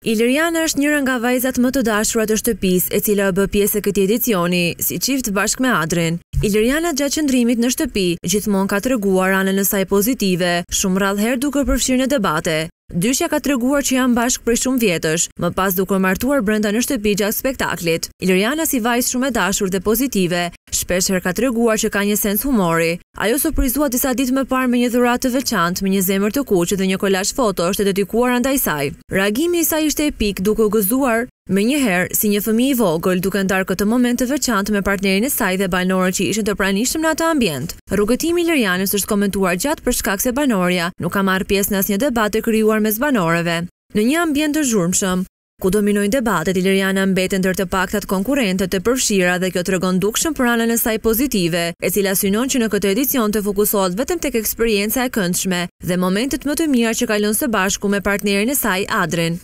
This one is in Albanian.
Iliriana është njëra nga vajzat më të dashura të shtëpis, e cila bë pjesë e këti edicioni, si qift bashk me Adrin. Iliriana gjatë qëndrimit në shtëpi, gjithmon ka të reguar anën nësaj pozitive, shumë radhëher duke përfshirë në debate. Dyshja ka të reguar që janë bashk për shumë vjetësh, më pas duke martuar brënda në shtëpi gjatë spektaklit. Iliriana si vajzë shumë e dashur dhe pozitive, Shpesher ka të reguar që ka një sens humori. Ajo surprizua disa ditë me parë me një dhurat të veçant, me një zemër të kuqë dhe një kolash foto është dedikuar andaj saj. Reagimi i saj ishte epik duke u gëzuar me një herë si një fëmi i vogël duke ndarë këtë moment të veçant me partnerin e saj dhe banorë që ishën të pranishëm në atë ambient. Rrugëtimi Lirianës është komentuar gjatë për shkak se banorja nuk ka marë pjesë në asë një debate kryuar me zbanoreve. Në një ambient të zhurmshëm, ku dominojnë debatet, Iliriana mbeten ndër të paktat konkurentët të përfshira dhe kjo të regon dukshën për anën e saj pozitive, e cila synon që në këtë edicion të fokusohet vetëm të këksperienca e këndshme dhe momentet më të mira që kalon së bashku me partnerin e saj Adrin.